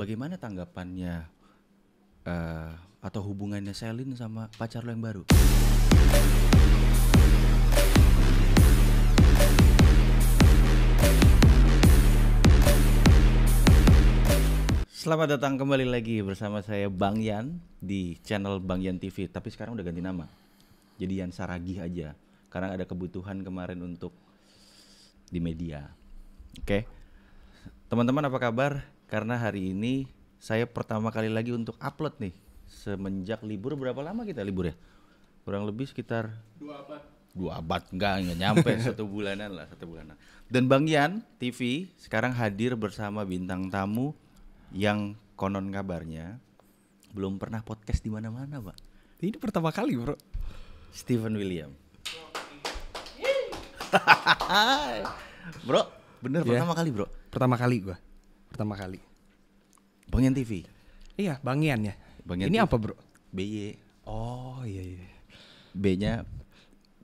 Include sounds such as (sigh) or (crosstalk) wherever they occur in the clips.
Bagaimana tanggapannya uh, atau hubungannya Selin sama pacar lo yang baru? Selamat datang kembali lagi bersama saya Bang Yan di channel Bang Yan TV. Tapi sekarang udah ganti nama. Jadi Yan Saragi aja. Karena ada kebutuhan kemarin untuk di media. Oke. Okay. Teman-teman apa kabar? karena hari ini saya pertama kali lagi untuk upload nih semenjak libur berapa lama kita libur ya? Kurang lebih sekitar dua abad. Dua abad enggak enggak nyampe (laughs) satu bulanan lah satu bulanan. Dan Bang Yan TV sekarang hadir bersama bintang tamu yang konon kabarnya belum pernah podcast di mana-mana, Pak. Ini pertama kali, Bro. Steven William. (laughs) bro, bener yeah. pertama kali, Bro. Pertama kali gua pertama kali? Bangian TV. Iya, Bangian ya. Bangian Ini TV. apa, Bro? BY. Oh, iya iya. B-nya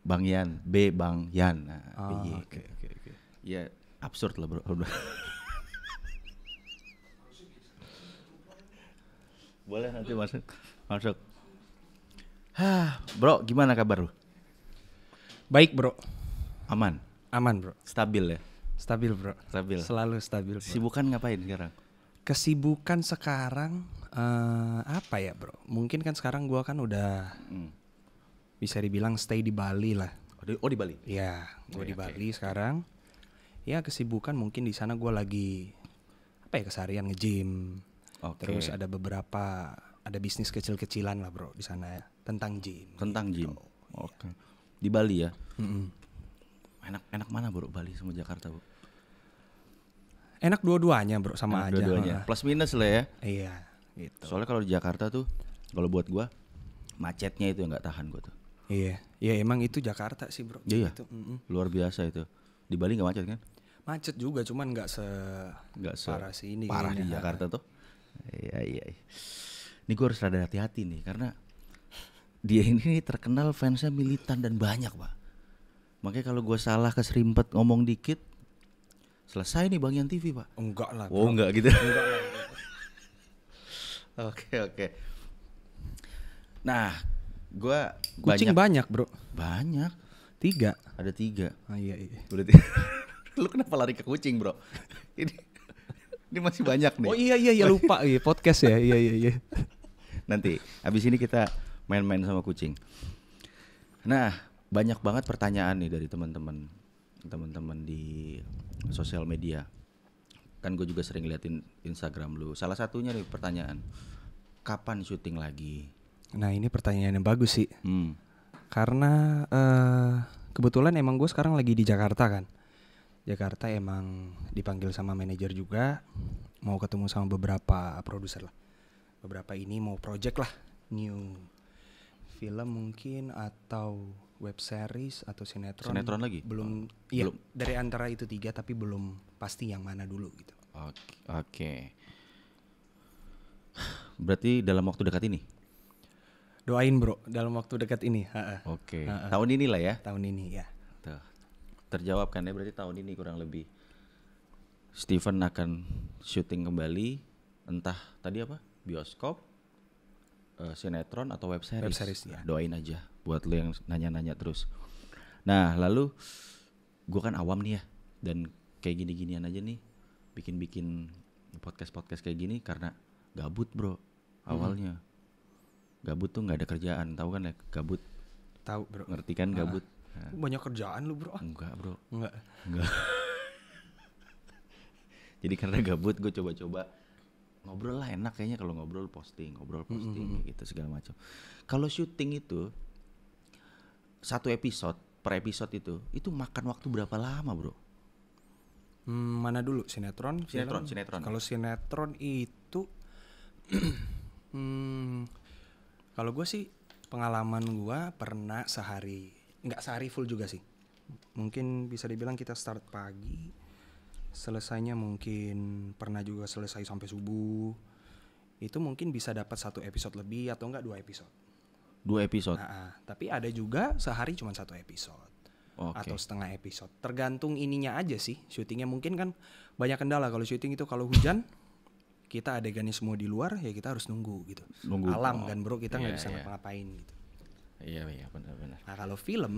bangian B Bang Yan. Nah, oh, ah, BY. Gitu. Oke, oke, oke. Okay. Ya, absurd lah, Bro. (laughs) Boleh nanti masuk. Masuk. Hah, bro, gimana kabar lu? Baik, Bro. Aman. Aman, Bro. Stabil ya. Stabil bro. Stabil. Selalu stabil. Bro. Sibukan ngapain sekarang? Kesibukan sekarang uh, apa ya bro? Mungkin kan sekarang gue kan udah hmm. bisa dibilang stay di Bali lah. Oh di, oh, di Bali? Iya, gue oh, di okay. Bali sekarang. Ya kesibukan mungkin di sana gue lagi apa ya kesarian ngejim Okay. Terus ada beberapa ada bisnis kecil-kecilan lah bro di sana ya tentang gym. Tentang gitu. gym. Oke. Okay. Di Bali ya. Mm -hmm. Enak enak mana bro Bali sama Jakarta bro? Enak dua-duanya bro sama Enak aja. Dua-duanya. Plus minus lah ya. Iya. Gitu. Soalnya kalau di Jakarta tuh kalau buat gua macetnya itu yang nggak tahan gua tuh. Iya. Iya emang itu Jakarta sih bro. Iya. iya. Itu. Mm -mm. Luar biasa itu. Di Bali nggak macet kan? Macet juga cuman nggak se nggak se parah sini. Parah di Jakarta tuh. Iya, iya iya. Ini gua harus rada hati-hati nih karena dia ini terkenal fansnya militan dan banyak pak. Makanya kalau gue salah keserimpet ngomong dikit, selesai nih bagian TV pak enggak lah oh enggak gitu enggak lah (laughs) oke oke nah gue kucing banyak, banyak bro banyak tiga ada tiga ah, iya iya berarti (laughs) lu kenapa lari ke kucing bro (laughs) ini ini masih banyak nih oh iya iya iya lupa iya podcast ya iya iya iya nanti abis ini kita main-main sama kucing nah banyak banget pertanyaan nih dari teman-teman teman-teman di sosial media kan gue juga sering liatin Instagram lu salah satunya nih pertanyaan kapan syuting lagi nah ini pertanyaan yang bagus sih hmm. karena uh, kebetulan emang gue sekarang lagi di Jakarta kan Jakarta emang dipanggil sama manajer juga mau ketemu sama beberapa produser lah beberapa ini mau project lah new film mungkin atau web series atau sinetron. Sinetron lagi? Belum. Oh, iya. Belum. Dari antara itu tiga tapi belum pasti yang mana dulu gitu. Oke. Okay. Berarti dalam waktu dekat ini? Doain bro, dalam waktu dekat ini. Oke. Okay. Tahun inilah ya. Tahun ini ya. Tuh. Terjawab kan ya berarti tahun ini kurang lebih. Steven akan syuting kembali entah tadi apa bioskop uh, sinetron atau web series, web series ya. doain aja buat lo yang nanya-nanya terus. Nah, lalu gue kan awam nih ya dan kayak gini-ginian aja nih bikin-bikin podcast-podcast kayak gini karena gabut, Bro. Hmm. Awalnya. Hmm. Gabut tuh nggak ada kerjaan, tahu kan ya? Gabut. Tahu, Bro. Ngerti kan ah. gabut? Nah. Banyak kerjaan lu, Bro. Enggak, Bro. Enggak. Enggak. (laughs) Jadi karena gabut gue coba-coba ngobrol lah enak kayaknya kalau ngobrol posting, ngobrol posting mm -hmm. gitu segala macam. Kalau syuting itu satu episode per episode itu itu makan waktu berapa lama bro? Hmm, mana dulu sinetron? Sinetron, film? sinetron. Kalau sinetron itu, (clears throat) hmm, kalau gue sih pengalaman gue pernah sehari, nggak sehari full juga sih. Mungkin bisa dibilang kita start pagi, selesainya mungkin pernah juga selesai sampai subuh. Itu mungkin bisa dapat satu episode lebih atau enggak dua episode Dua episode. Nah, tapi ada juga sehari cuma satu episode. Okay. Atau setengah episode. Tergantung ininya aja sih syutingnya. Mungkin kan banyak kendala kalau syuting itu kalau hujan kita adegannya semua di luar ya kita harus nunggu gitu. Nunggu. Alam oh. kan bro kita nggak yeah, bisa yeah. ngapa-ngapain gitu. Iya yeah, iya yeah, benar-benar. Nah kalau film,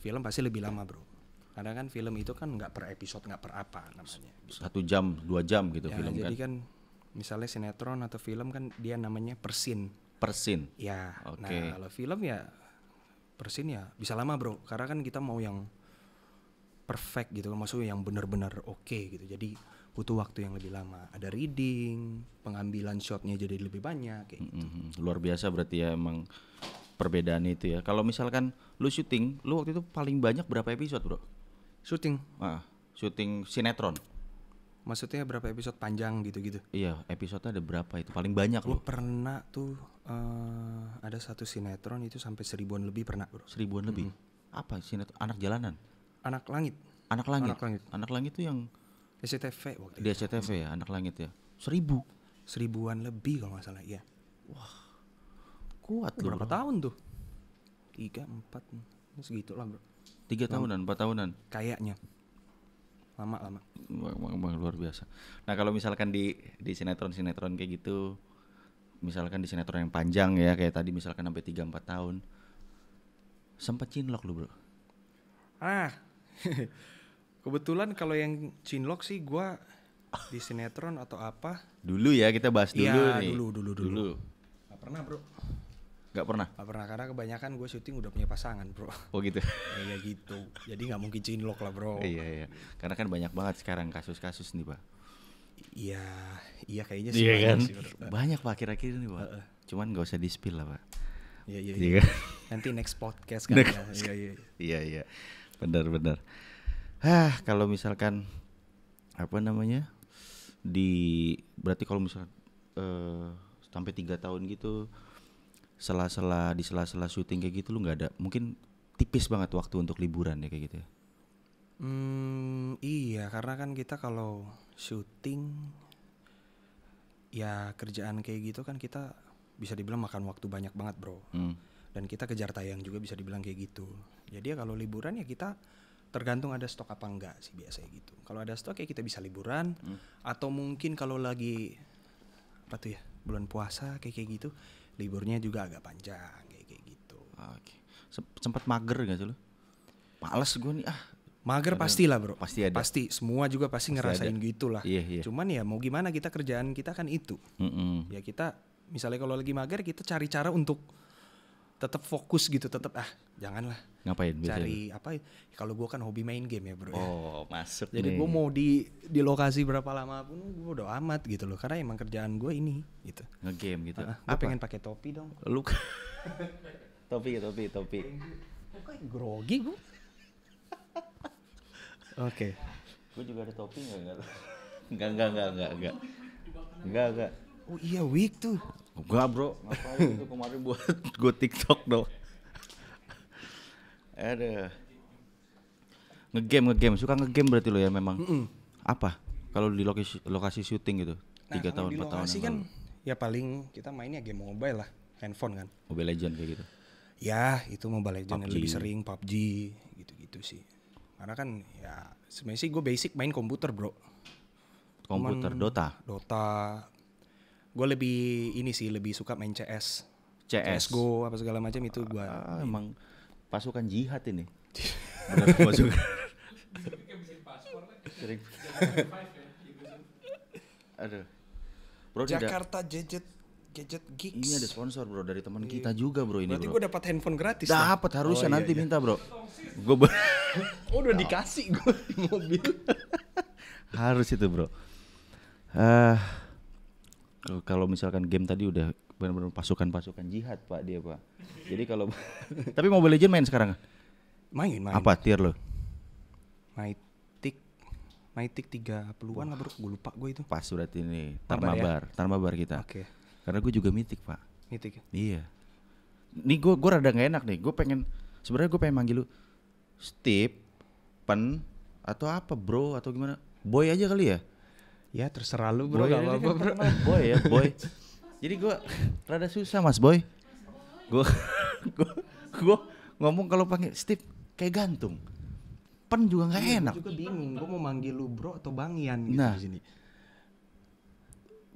film pasti lebih lama bro. Karena kan film itu kan nggak per episode nggak per apa namanya. Gitu. Satu jam dua jam gitu ya, film jadi kan. Jadi kan misalnya sinetron atau film kan dia namanya persin Persin. Ya. Oke. Okay. Nah, kalau film ya persin ya bisa lama, Bro. Karena kan kita mau yang perfect gitu kan, maksudnya yang benar-benar oke okay, gitu. Jadi butuh waktu yang lebih lama. Ada reading, pengambilan shotnya jadi lebih banyak kayak gitu. Mm-hmm. Luar biasa berarti ya emang perbedaan itu ya. Kalau misalkan lu syuting, lu waktu itu paling banyak berapa episode, Bro? Syuting. Ah, syuting sinetron. Maksudnya berapa episode panjang gitu-gitu? Iya, episodenya ada berapa itu? Paling banyak loh. Pernah tuh uh, ada satu sinetron itu sampai seribuan lebih pernah, Bro. Seribuan -hmm. lebih. Apa sinetron? Anak jalanan. Anak langit. Anak langit. Anak langit. Anak langit tuh yang SCTV waktu Di SCTV ya, Anak Langit ya. Seribu. Seribuan lebih kalau nggak salah, iya. Wah. Kuat loh. Berapa tahun tuh? Tiga, empat, segitu lah bro. Tiga tahunan, empat tahunan. Kayaknya lama lama memang luar biasa nah kalau misalkan di di sinetron sinetron kayak gitu misalkan di sinetron yang panjang ya kayak tadi misalkan sampai tiga empat tahun sempat cinlok lu bro ah (laughs) kebetulan kalau yang cinlok sih gua di sinetron atau apa dulu ya kita bahas iya, dulu ya, nih dulu dulu dulu, dulu. Gak pernah bro Gak pernah? Gak pernah, karena kebanyakan gue syuting udah punya pasangan bro Oh gitu? (laughs) Iya gitu, jadi gak mungkin cinlok lah bro Iya iya, karena kan banyak banget sekarang kasus-kasus nih pak Iya, iya kayaknya sih iya kan? sih, Banyak pak akhir-akhir ini pak uh, uh. Cuman gak usah di-spill lah pak Iya iya, iya. iya. Kan? nanti next podcast (laughs) kan next Iya iya Iya iya, iya. bener benar Hah, kalau misalkan apa namanya di berarti kalau misalkan uh, eh, sampai tiga tahun gitu sela-sela di sela-sela syuting kayak gitu lu nggak ada mungkin tipis banget waktu untuk liburan ya kayak gitu ya hmm, iya karena kan kita kalau syuting ya kerjaan kayak gitu kan kita bisa dibilang makan waktu banyak banget bro hmm. dan kita kejar tayang juga bisa dibilang kayak gitu jadi ya kalau liburan ya kita tergantung ada stok apa enggak sih biasanya gitu kalau ada stok ya kita bisa liburan hmm. atau mungkin kalau lagi apa tuh ya bulan puasa kayak kayak gitu liburnya juga agak panjang kayak kayak gitu. Oke. Sempat mager gak sih lo? Males gue nih ah. Mager pasti lah bro. Pasti ada. Pasti semua juga pasti, pasti ngerasain ada. gitulah. Iya, iya. Cuman ya mau gimana kita kerjaan kita kan itu. Mm -mm. Ya kita misalnya kalau lagi mager kita cari cara untuk tetap fokus gitu, tetap ah janganlah Ngapain biasanya? Cari apa? Ya? Kalau gue kan hobi main game ya bro. Ya. Oh ya. masuk. Jadi gue mau di di lokasi berapa lama pun gue udah amat gitu loh. Karena emang kerjaan gue ini gitu. Ngegame gitu. Uh, ya? gue pengen pakai topi dong. Lu (laughs) topi topi topi. Kok grogi gue? (laughs) Oke. Okay. Gue juga ada topi gak nggak. Enggak enggak (laughs) enggak enggak enggak. Enggak enggak. Oh iya week tuh. Enggak bro. Ngapain itu kemarin buat gue TikTok dong. Ada. Ngegame ngegame suka ngegame berarti lo ya memang. Mm -mm. Apa? Kalau di lokasi lokasi syuting gitu. Nah, Tiga nah, tahun empat tahun. kan kan lalu. ya paling kita mainnya game mobile lah, handphone kan. Mobile Legend kayak gitu. Ya, itu Mobile Legend yang lebih sering PUBG gitu-gitu sih. Karena kan ya sebenarnya sih gue basic main komputer, Bro. Komputer Cuman, Dota. Dota. Gue lebih ini sih lebih suka main CS. CS. go apa segala macam itu gue. uh, ah, emang pasukan jihad ini. (laughs) Bro, Jakarta gadget Gadget Geeks. Ini ada sponsor bro dari teman iya. kita juga bro ini. Berarti gue dapat handphone gratis. Dapat harusnya oh, iya, nanti iya. minta bro. Gue ber- (laughs) oh, udah dikasih gue di (laughs) mobil. Harus itu bro. Uh, kalau misalkan game tadi udah benar-benar pasukan-pasukan jihad pak dia pak jadi kalau (laughs) tapi Mobile Legend main sekarang main main apa tier lo Mythic Mythic tiga puluhan lah bro gue lupa gue itu pas surat ini ya? bar ya? bar kita oke okay. karena gue juga mitik pak mitik ya? iya nih gue gue rada gak enak nih gue pengen sebenarnya gue pengen manggil lu Steve Pen atau apa bro atau gimana Boy aja kali ya ya terserah lu bro boy, gak apa-apa kan bro Boy ya Boy (laughs) Jadi gue (laughs) rada susah mas boy. Gue (laughs) gue ngomong kalau panggil Steve kayak gantung. Pen juga nggak iya, enak. Gue juga bingung. Gue mau manggil lu bro atau bangian gitu nah, di sini.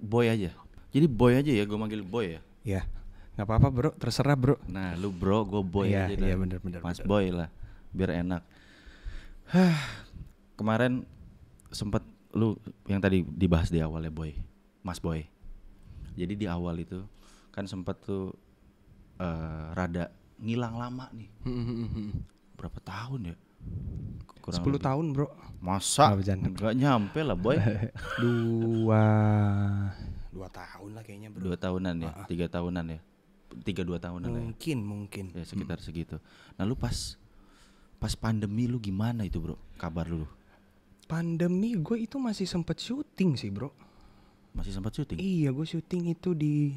Boy aja. Jadi boy aja ya. Gue manggil boy ya. Ya, Gak apa-apa bro. Terserah bro. Nah lu bro, gue boy ya, aja. Iya bener-bener. Mas bener. boy lah. Biar enak. Hah, Kemarin sempat lu yang tadi dibahas di awal ya boy. Mas boy jadi di awal itu kan sempat tuh uh, rada ngilang lama nih hmm, hmm, hmm, berapa tahun ya kurang 10 lebih. tahun bro masa ah, Enggak nyampe lah boy (laughs) dua dua tahun lah kayaknya bro dua tahunan ya ah, ah. tiga tahunan ya tiga dua tahunan ya? mungkin ya. mungkin ya sekitar hmm. segitu nah lu pas pas pandemi lu gimana itu bro kabar lu pandemi gue itu masih sempet syuting sih bro masih sempat syuting? Iya, gue syuting itu di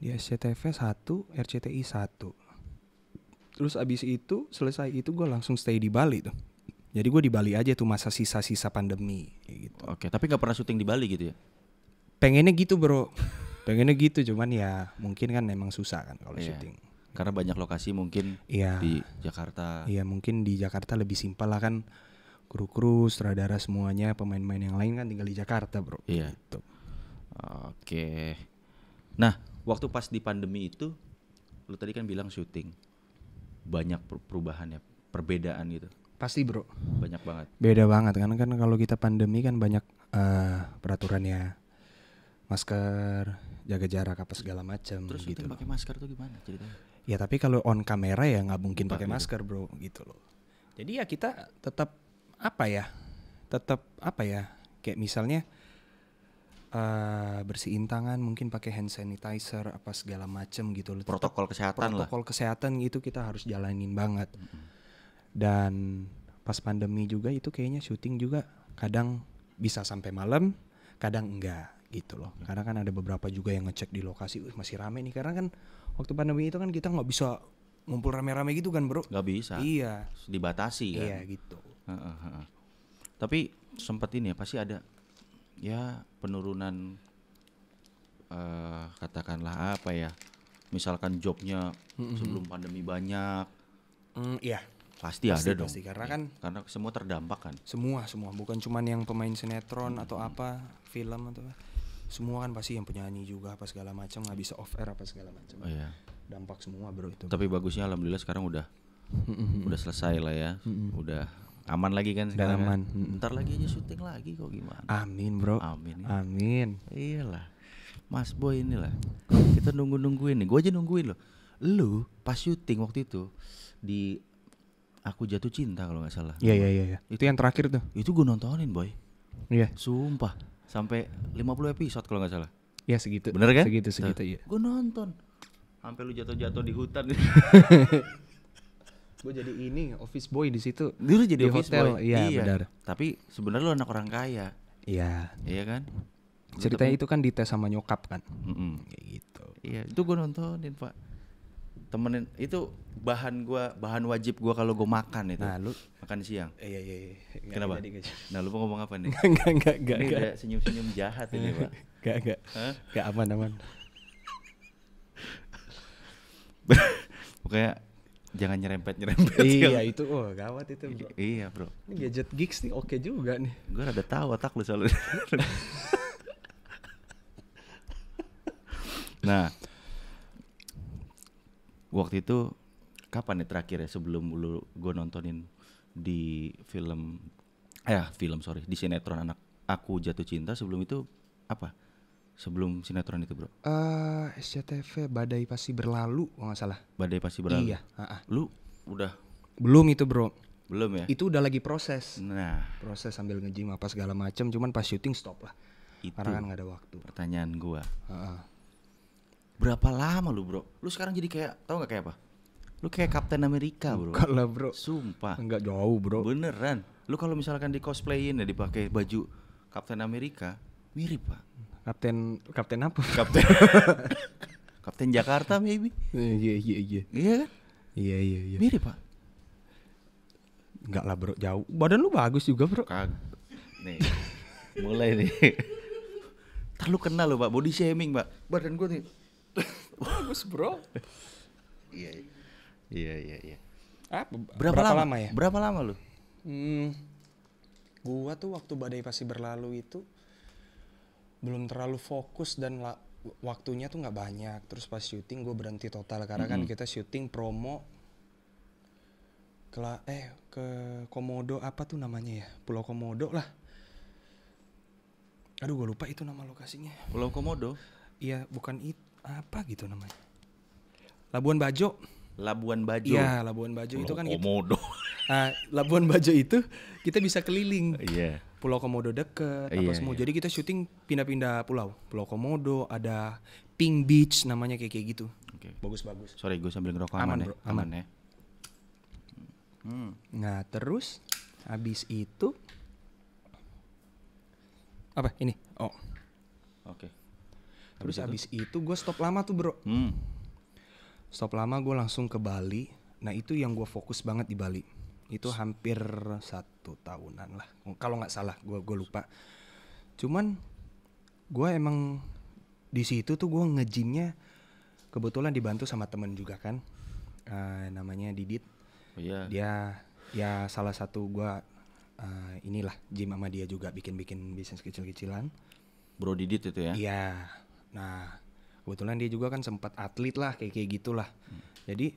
di SCTV 1, RCTI 1. Terus abis itu selesai itu gue langsung stay di Bali tuh. Jadi gue di Bali aja tuh masa sisa-sisa pandemi gitu. Oke, tapi gak pernah syuting di Bali gitu ya? Pengennya gitu bro, pengennya gitu cuman ya mungkin kan memang susah kan kalau iya. syuting. Karena banyak lokasi mungkin iya. di Jakarta. Iya mungkin di Jakarta lebih simpel lah kan kru-kru sutradara semuanya pemain-pemain yang lain kan tinggal di Jakarta bro iya gitu. oke nah waktu pas di pandemi itu lu tadi kan bilang syuting banyak perubahannya perbedaan gitu pasti bro banyak banget beda banget kan kan kalau kita pandemi kan banyak uh, peraturannya masker jaga jarak apa segala macam terus gitu pakai masker tuh gimana ceritanya ya tapi kalau on kamera ya nggak mungkin pakai masker bro gitu loh jadi ya kita tetap apa ya tetap apa ya kayak misalnya uh, bersihin tangan mungkin pakai hand sanitizer apa segala macem gitu loh protokol kesehatan protokol lah. kesehatan itu kita harus jalanin banget mm -hmm. dan pas pandemi juga itu kayaknya syuting juga kadang bisa sampai malam kadang enggak gitu loh karena kan ada beberapa juga yang ngecek di lokasi uh, masih rame nih karena kan waktu pandemi itu kan kita nggak bisa ngumpul rame-rame gitu kan bro nggak bisa iya dibatasi kan iya gitu tapi sempat ini ya pasti ada ya penurunan uh, katakanlah apa ya misalkan jobnya mm-hmm. sebelum pandemi banyak mm, iya pasti, pasti ada dong Karena karena ya, kan karena semua terdampak kan semua semua bukan cuman yang pemain sinetron mm-hmm. atau apa film atau apa. semua kan pasti yang penyanyi juga apa segala macam nggak bisa off air apa segala macam oh, iya. dampak semua bro itu tapi bagusnya alhamdulillah sekarang udah udah selesai lah ya mm-hmm. udah aman lagi kan sekarang Dan aman. Kan? Ntar lagi aja syuting lagi kok gimana? Amin bro. Amin. Ya. Amin. Iyalah, Mas Boy inilah. Kita nunggu nungguin nih. Gue aja nungguin loh. Lu pas syuting waktu itu di aku jatuh cinta kalau nggak salah. Iya iya iya. iya. Itu yang terakhir tuh. Itu gue nontonin boy. Iya. Sumpah sampai 50 episode kalau nggak salah. Iya segitu. Bener kan? Segitu segitu. Iya. Gue nonton sampai lu jatuh-jatuh di hutan. (laughs) gue jadi ini office boy di situ dulu jadi di office hotel boy. Ya, iya benar tapi sebenarnya lu anak orang kaya iya iya kan ceritanya temen... itu kan dites sama nyokap kan mm hmm kayak gitu iya itu gue nontonin pak temenin itu bahan gua bahan wajib gua kalau gua makan itu nah, lu, makan siang iya iya iya Gak, kenapa jadi, nah lu mau ngomong apa nih enggak (laughs) enggak enggak ini enggak. senyum senyum jahat ini pak enggak enggak huh? enggak aman aman (laughs) pokoknya Jangan nyerempet-nyerempet. Iya, itu oh gawat itu, Bro. iya, Bro. Ini gadget geeks nih oke okay juga nih. Gue rada tahu otak lu selalu (laughs) nah, waktu itu kapan nih ya terakhir ya sebelum lu gue nontonin di film eh film sorry di sinetron anak aku jatuh cinta sebelum itu apa sebelum sinetron itu bro? Uh, eh, SCTV Badai Pasti Berlalu kalau nggak salah. Badai Pasti Berlalu? Iya. Uh -uh. Lu udah? Belum itu bro. Belum ya? Itu udah lagi proses. Nah. Proses sambil ngejim apa segala macem cuman pas syuting stop lah. Itu Karena kan gak ada waktu. Pertanyaan gua. Uh -uh. Berapa lama lu bro? Lu sekarang jadi kayak, tau nggak kayak apa? Lu kayak Captain Amerika, Bro. Enggak lah, Bro. Sumpah. Enggak jauh, Bro. Beneran. Lu kalau misalkan di cosplayin ya dipakai baju Captain Amerika, mirip, Pak. Kapten kapten apa? Kapten (laughs) Kapten Jakarta maybe. Iya iya iya. Iya kan? Iya iya iya. Mirip, Pak. Enggak lah, Bro, jauh. Badan lu bagus juga, Bro. Kag. Nih. mulai nih. terlalu kenal loh lo, Pak. Body shaming, Pak. Badan gua nih. bagus, Bro. Iya. Iya iya iya. Apa? Iya. Ah, berapa, berapa lama? lama ya? Berapa lama lu? Hmm. Gua tuh waktu badai pasti berlalu itu belum terlalu fokus dan la- waktunya tuh nggak banyak terus pas syuting gue berhenti total karena mm -hmm. kan kita syuting promo ke la- eh ke komodo apa tuh namanya ya pulau komodo lah aduh gue lupa itu nama lokasinya pulau komodo iya bukan itu apa gitu namanya Labuan Bajo Labuan Bajo. Iya, Labuan Bajo Pulau itu kan gitu. Komodo. ah uh, Labuan Bajo itu kita bisa keliling. Iya. Yeah. Pulau Komodo deket iya, apa semua. Iya. Jadi kita syuting pindah-pindah pulau. Pulau Komodo, ada Pink Beach namanya kayak kayak gitu. Oke. Bagus-bagus. Sorry gue sambil ngerokok aman, aman ya? bro, ya. Aman. aman ya. Hmm. Nah, terus habis itu apa ini? Oh. Oke. Okay. Terus habis itu, itu gue stop lama tuh, Bro. Hmm. Stop lama gue langsung ke Bali. Nah, itu yang gue fokus banget di Bali. Itu hampir satu satu tahunan lah kalau nggak salah gue gue lupa cuman gue emang di situ tuh gue ngejimnya kebetulan dibantu sama temen juga kan uh, namanya Didit yeah. Oh iya. dia ya salah satu gue uh, inilah gym sama dia juga bikin-bikin bisnis kecil-kecilan Bro Didit itu ya? Iya. Nah, kebetulan dia juga kan sempat atlet lah kayak kayak gitulah. Hmm. Jadi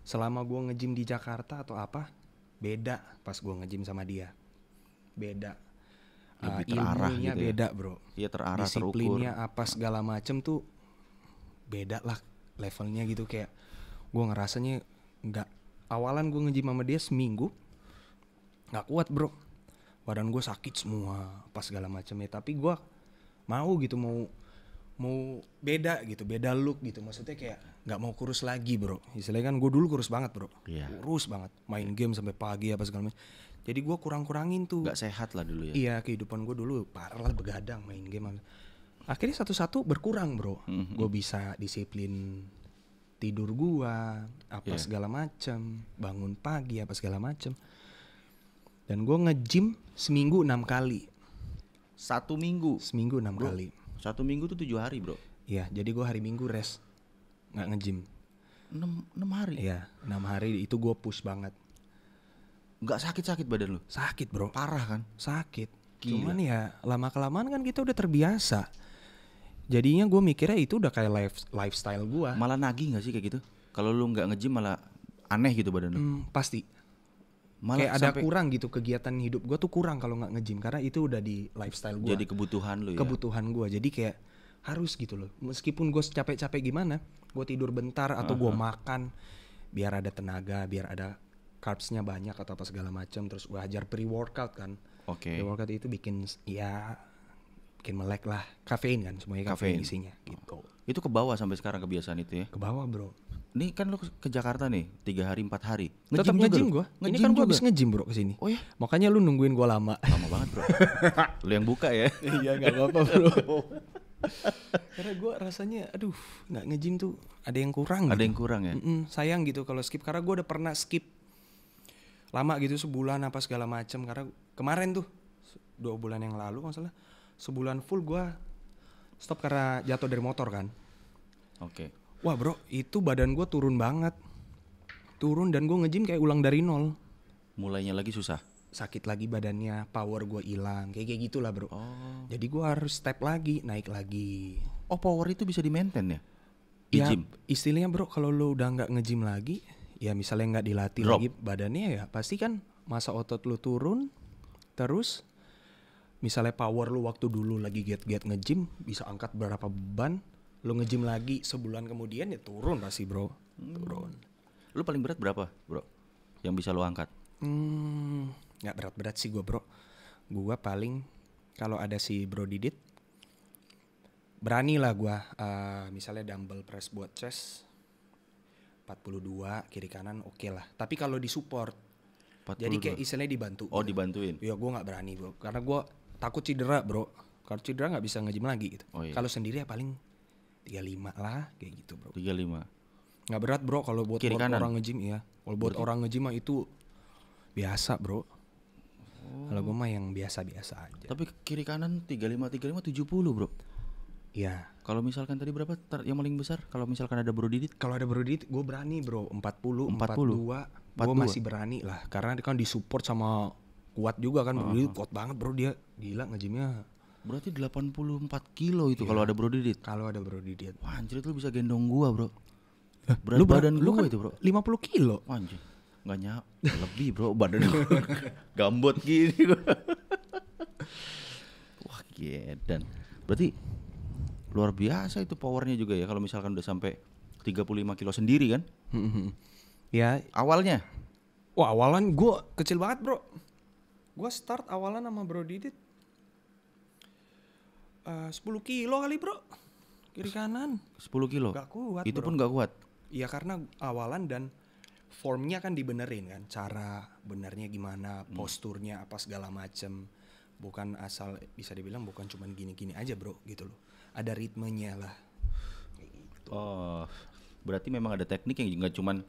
selama gue ngejim di Jakarta atau apa, beda pas gue ngejim sama dia beda ah, Lebih uh, ilmunya gitu ya? beda bro iya terarah disiplinnya terukur. apa segala macem tuh beda lah levelnya gitu kayak gue ngerasanya nggak awalan gue ngejim sama dia seminggu nggak kuat bro badan gue sakit semua pas segala macem ya tapi gue mau gitu mau mau beda gitu, beda look gitu. Maksudnya kayak nggak mau kurus lagi, Bro. Istilahnya kan gue dulu kurus banget, Bro. Yeah. Kurus banget. Main game sampai pagi apa segala macam. Jadi gue kurang-kurangin tuh. Gak sehat lah dulu ya. Iya, kehidupan gue dulu parah lah begadang main game. Akhirnya satu-satu berkurang, Bro. Mm -hmm. Gue bisa disiplin tidur gue, apa yeah. segala macam, bangun pagi apa segala macam. Dan gue nge-gym seminggu enam kali. Satu minggu. Seminggu enam kali satu minggu tuh tujuh hari bro. Iya, jadi gue hari Minggu rest, nggak ngejim. Enam enam hari. Iya, enam hari itu gue push banget. Gak sakit sakit badan lu? Sakit bro. Parah kan? Sakit. Gila. Cuman ya lama kelamaan kan kita udah terbiasa. Jadinya gue mikirnya itu udah kayak life, lifestyle gue. Malah nagih gak sih kayak gitu? Kalau lu nggak ngejim malah aneh gitu badan lu? Hmm, pasti malah kayak ada kurang gitu kegiatan hidup gue tuh kurang kalau nggak ngejim karena itu udah di lifestyle gue jadi kebutuhan lu ya kebutuhan gue jadi kayak harus gitu loh meskipun gue capek-capek gimana gue tidur bentar atau uh -huh. gue makan biar ada tenaga biar ada carbsnya banyak atau apa segala macam terus gue ajar pre workout kan oke okay. pre workout itu bikin ya bikin melek lah kafein kan semuanya kafein, isinya gitu itu ke bawah sampai sekarang kebiasaan itu ya ke bawah bro Nih kan lu ke Jakarta nih tiga hari empat hari. Nge Tetap ngejim gua. Nge ini kan gua habis ngejim bro kesini. Oh ya. Makanya lu nungguin gua lama. Lama banget bro. (laughs) lu yang buka ya. (laughs) iya nggak apa-apa bro. (laughs) Karena gua rasanya, aduh, nggak ngejim tuh ada yang kurang. Ada gitu. yang kurang ya. Mm -mm, sayang gitu kalau skip. Karena gua udah pernah skip lama gitu sebulan apa segala macem. Karena kemarin tuh dua bulan yang lalu maksudnya sebulan full gua stop karena jatuh dari motor kan. Oke. Okay. Wah bro, itu badan gue turun banget. Turun dan gue ngejim kayak ulang dari nol. Mulainya lagi susah? Sakit lagi badannya, power gue hilang, kayak kayak gitulah bro. Oh. Jadi gue harus step lagi, naik lagi. Oh power itu bisa di maintain ya? Di ya, gym? Istilahnya bro, kalau lo udah nggak ngejim lagi, ya misalnya nggak dilatih Drop. lagi badannya ya pasti kan masa otot lo turun, terus misalnya power lu waktu dulu lagi get-get ngejim bisa angkat berapa beban, lu ngejim lagi sebulan kemudian ya turun pasti bro hmm. turun hmm. lu paling berat berapa bro yang bisa lu angkat hmm nggak berat berat sih gue bro gue paling kalau ada si bro didit berani lah gue uh, misalnya dumbbell press buat chest 42 kiri kanan oke okay lah tapi kalau support 42. jadi kayak istilahnya dibantu oh dibantuin ya gue nggak berani bro karena gue takut cedera bro kalau cedera nggak bisa ngejim lagi gitu oh, iya. kalau sendiri ya paling 35 lah kayak gitu bro 35 nggak berat bro kalau buat, Kiri buat kanan. orang ngejim ya kalau buat Kiri. orang ngejim mah itu biasa bro oh. kalau gue mah yang biasa-biasa aja tapi kiri kanan 35 35 70 bro Iya. Kalau misalkan tadi berapa yang paling besar? Kalau misalkan ada Bro Didit? Kalau ada Bro Didit, gue berani bro. 40, 40? 42. Gue masih berani lah. Karena kan disupport sama kuat juga kan. Bro uh -huh. Didit kuat banget bro dia. Gila ngejimnya Berarti 84 kilo itu iya. kalau ada Bro Didit. Kalau ada Bro Didit. Wah, anjir itu bisa gendong gua, Bro. Berat lu badan lu kan itu, Bro. 50 kilo. Anjir. Enggak nyap, lebih, Bro, badan gua. (laughs) Gambot gini gua. Wah, gedan. Berarti luar biasa itu powernya juga ya kalau misalkan udah sampai 35 kilo sendiri kan? Mm-hmm. ya, awalnya. Wah, awalan gua kecil banget, Bro. Gua start awalan sama Bro Didit Eh, uh, 10 kilo kali bro kiri kanan 10 kilo gak kuat itu bro. pun gak kuat ya karena awalan dan formnya kan dibenerin kan cara benernya gimana hmm. posturnya apa segala macem bukan asal bisa dibilang bukan cuman gini-gini aja bro gitu loh ada ritmenya lah gitu. oh berarti memang ada teknik yang nggak cuman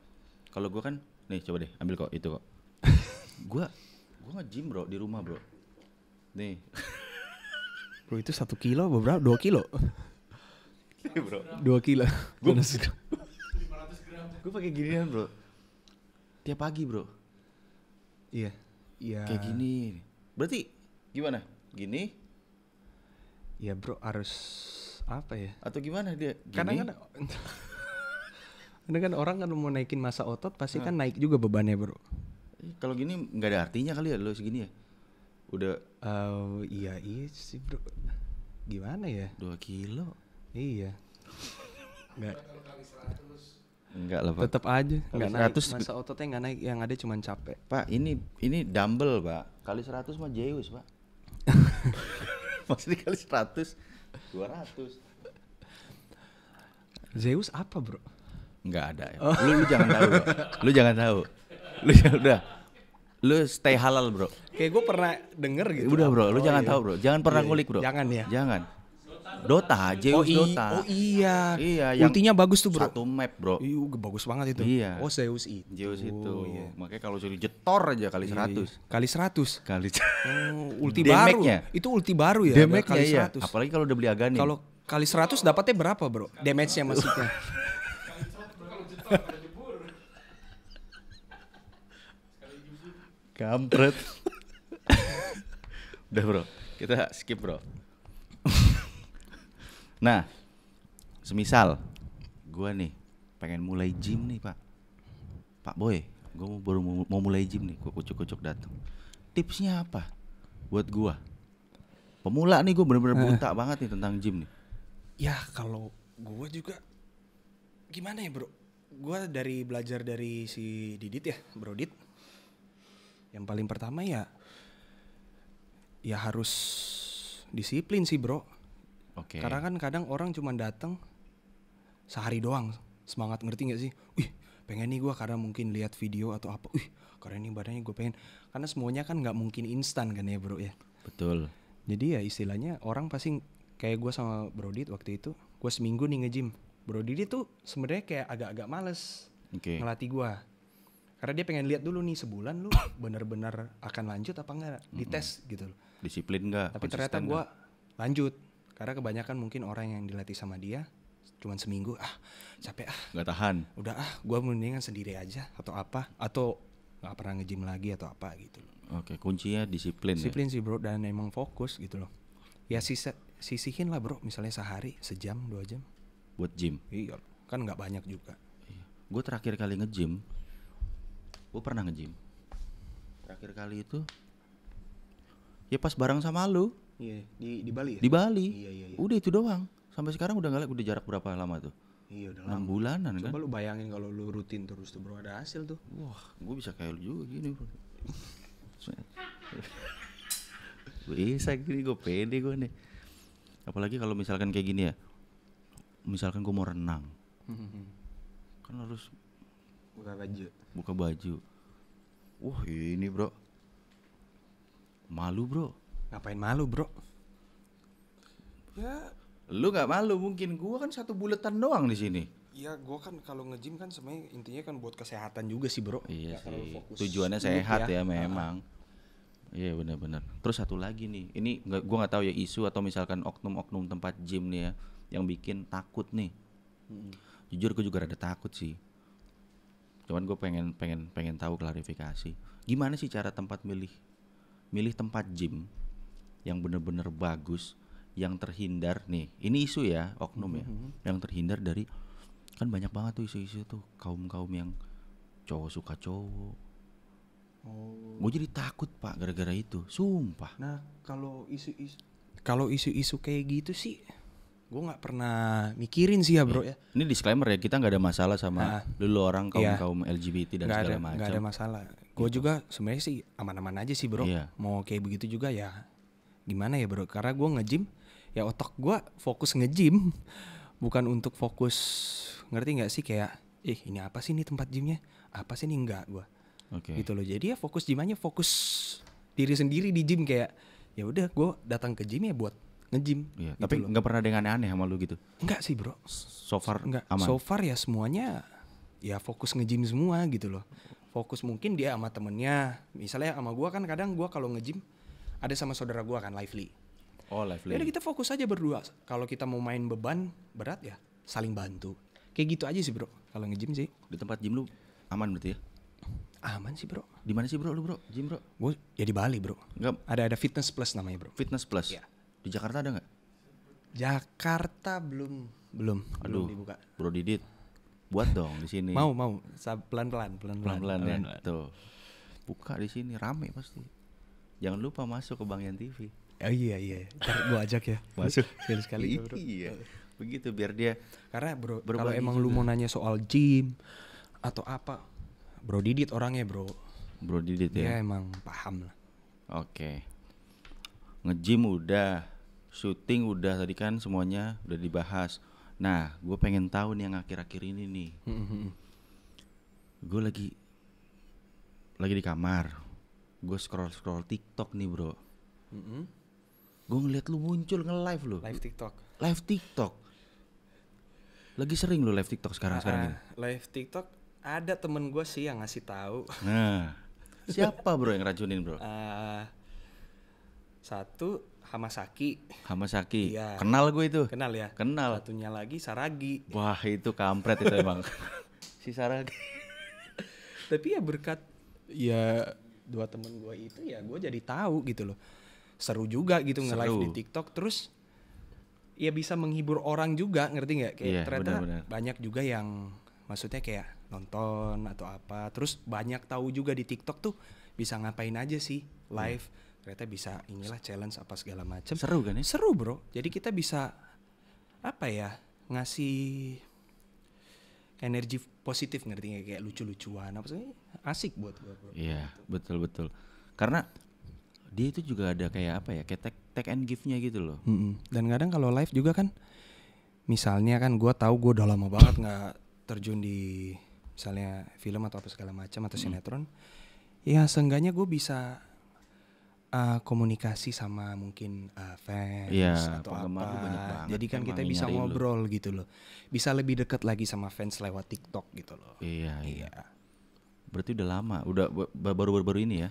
kalau gue kan nih coba deh ambil kok itu kok gue (laughs) gue nge-gym bro di rumah bro nih Bro itu satu kilo berapa? Dua kilo? Iya, bro. Dua kilo. Gue Gue pakai ginian bro. Tiap pagi bro. Iya. Iya. Kayak gini. Berarti gimana? Gini? Ya bro harus apa ya? Atau gimana dia? Karena kan (laughs) Karena kan orang kan mau naikin masa otot pasti nah. kan naik juga bebannya bro. Iya, kalau gini nggak ada artinya kali ya lo segini ya? udah uh, iya iya sih bro gimana ya dua kilo iya nggak Enggak lah, Pak. Tetap aja. Enggak naik. masa ototnya enggak naik, yang ada cuma capek. Pak, ini ini dumbbell, Pak. Kali seratus mah Zeus, Pak. (laughs) Maksudnya kali seratus dua ratus Zeus apa, Bro? Enggak ada ya. Oh. Lu, lu jangan tahu, Bro. Lu jangan tahu. Lu jangan udah lu stay halal bro kayak gue pernah denger gitu udah bro lu oh, jangan iya. tahu bro jangan pernah iya, iya. ngulik bro jangan ya jangan Dota, Zeus oh, Dota. Oh iya. Iya, yang ultinya bagus tuh, Bro. Satu map, Bro. Iya, bagus banget itu. Iya. Oh, Zeus itu. Zeus itu. Oh, iya. Makanya kalau jadi jetor aja kali iya. 100. Kali 100. Kali. Oh, ulti (laughs) baru. Itu ulti baru ya. Damage kali iya. 100. Apalagi kalau udah beli aganin. Ya. Kalau kali 100 dapatnya berapa, Bro? Damage-nya maksudnya. (laughs) Kampret. (laughs) Udah bro, kita skip bro. (laughs) nah, semisal gue nih pengen mulai gym nih pak, pak boy, gue mau baru mau mulai gym nih, gue kucuk-kucuk datang. Tipsnya apa buat gue? Pemula nih gue bener-bener eh. buta banget nih tentang gym nih. Ya kalau gue juga gimana ya bro? Gue dari belajar dari si Didit ya, Bro didit yang paling pertama ya ya harus disiplin sih, Bro. Oke. Okay. Karena kan kadang orang cuma datang sehari doang. Semangat ngerti nggak sih? Wih, pengen nih gue karena mungkin lihat video atau apa. Wih, karena ini badannya gue pengen. Karena semuanya kan nggak mungkin instan kan ya, Bro ya. Betul. Jadi ya istilahnya orang pasti kayak gue sama Bro Dit waktu itu, gue seminggu nih nge-gym. dit itu sebenarnya kayak agak-agak males okay. ngelatih gue karena dia pengen lihat dulu nih sebulan lu benar-benar akan lanjut apa enggak mm -hmm. gitu loh disiplin enggak tapi ternyata gue lanjut karena kebanyakan mungkin orang yang dilatih sama dia cuman seminggu ah capek ah nggak tahan udah ah gue mendingan sendiri aja atau apa atau nggak pernah ngejim lagi atau apa gitu loh oke kuncinya disiplin ya? disiplin ya? sih bro dan emang fokus gitu loh ya sisa sisihin lah bro misalnya sehari sejam dua jam buat gym iya kan nggak banyak juga iya. gue terakhir kali ngejim gue pernah nge-gym terakhir kali itu ya pas bareng sama lu iya di di Bali ya? di Bali iya, iya, iya. udah itu doang sampai sekarang udah nggak udah jarak berapa lama tuh iya udah 6 lama. bulanan coba kan coba lu bayangin kalau lu rutin terus tuh bro ada hasil tuh wah gue bisa kayak lu juga gini bro bisa gini gue pede gue nih apalagi kalau misalkan kayak gini ya misalkan gue mau renang hmm, hmm, hmm. kan harus buka baju buka baju wah ini bro malu bro ngapain malu bro ya lu nggak malu mungkin gua kan satu buletan doang di sini Iya, gua kan kalau ngejim kan semuanya intinya kan buat kesehatan juga sih bro. Iya gak ya, sih. Fokus Tujuannya sehat ya, ya ah. memang. Iya uh -huh. yeah, benar-benar. Terus satu lagi nih, ini gak, gue nggak tahu ya isu atau misalkan oknum-oknum tempat gym nih ya yang bikin takut nih. -hmm. Jujur gue juga rada takut sih cuman gue pengen pengen pengen tahu klarifikasi gimana sih cara tempat milih milih tempat gym yang bener-bener bagus yang terhindar nih ini isu ya oknum ya mm-hmm. yang terhindar dari kan banyak banget tuh isu-isu tuh kaum kaum yang cowok suka cowok oh. gue jadi takut pak gara-gara itu sumpah nah kalau isu-isu kalau isu-isu kayak gitu sih gue nggak pernah mikirin sih ya bro iya. ya. Ini disclaimer ya kita nggak ada masalah sama nah, dulu orang kaum iya. kaum LGBT dan gak segala macam. Gak ada masalah. Gue gitu. juga sebenarnya sih aman-aman aja sih bro. Iya. Mau kayak begitu juga ya gimana ya bro? Karena gue ngejim ya otak gue fokus ngejim (laughs) bukan untuk fokus ngerti nggak sih kayak ih eh, ini apa sih ini tempat gymnya? Apa sih ini enggak gue? Okay. Gitu loh. Jadi ya fokus gimanya fokus diri sendiri di gym kayak ya udah gue datang ke gym ya buat ngejim. Iya. Gitu Tapi nggak pernah ada aneh-aneh sama lu gitu? Enggak sih bro. So far enggak. aman. So far ya semuanya ya fokus ngejim semua gitu loh. Fokus mungkin dia sama temennya. Misalnya sama gua kan kadang gua kalau ngejim ada sama saudara gua kan Lively. Oh Lively. Jadi ya kita fokus aja berdua. Kalau kita mau main beban berat ya saling bantu. Kayak gitu aja sih bro. Kalau ngejim sih. Di tempat gym lu aman berarti ya? aman sih bro. Di mana sih bro lu bro? Gym bro? Gua ya di Bali bro. Enggak. Ada ada fitness plus namanya bro. Fitness plus. Ya. Di Jakarta ada nggak? Jakarta belum belum Aduh, belum dibuka. Bro Didit, buat dong di sini. mau mau, pelan pelan pelan pelan. Pelan ya. Tuh, buka di sini rame pasti. Jangan lupa masuk ke Bang Yan TV. Oh iya iya, Ntar gua ajak ya. (laughs) Masuk sekali sekali. iya. Begitu biar dia karena bro kalau emang lu mau nanya soal gym atau apa, Bro Didit orangnya, Bro. Bro Didit dia ya. Dia emang paham lah. Oke. Okay. nge udah, syuting udah tadi kan semuanya udah dibahas. Nah, gue pengen tahu nih yang akhir-akhir ini nih. Mm-hmm. gue lagi lagi di kamar. Gue scroll scroll TikTok nih bro. Mm-hmm. gue ngeliat lu muncul nge live lu. Live TikTok. Live TikTok. Lagi sering lu live TikTok sekarang sekarang ah, ini. Ah, live TikTok ada temen gue sih yang ngasih tahu. Nah, siapa bro yang racunin bro? Uh, (laughs) satu Hamasaki. Hamasaki. Iya. Kenal gue itu. Kenal ya. Kenal. Satunya lagi Saragi. Wah itu kampret itu emang. (laughs) si Saragi. Tapi ya berkat ya dua temen gue itu ya gue jadi tahu gitu loh. Seru juga gitu nge-live di TikTok terus ya bisa menghibur orang juga ngerti nggak kayak iya, ternyata bener -bener. banyak juga yang maksudnya kayak nonton atau apa terus banyak tahu juga di TikTok tuh bisa ngapain aja sih live hmm ternyata bisa inilah challenge apa segala macam seru kan ya seru bro jadi kita bisa apa ya ngasih energi positif ngerti nggak kayak lucu-lucuan apa sih asik buat gue bro iya betul betul karena dia itu juga ada kayak apa ya kayak tag tag and give-nya gitu loh mm -hmm. dan kadang kalau live juga kan misalnya kan gue tahu gue udah lama banget nggak terjun di misalnya film atau apa segala macam atau sinetron mm ya seenggaknya gue bisa uh, komunikasi sama mungkin uh, fans yeah, atau apa. banyak banget Jadi kan kita bisa ngobrol lu. gitu loh. Bisa lebih dekat lagi sama fans lewat TikTok gitu loh. Iya, iya. iya. Berarti udah lama, udah baru-baru ini ya.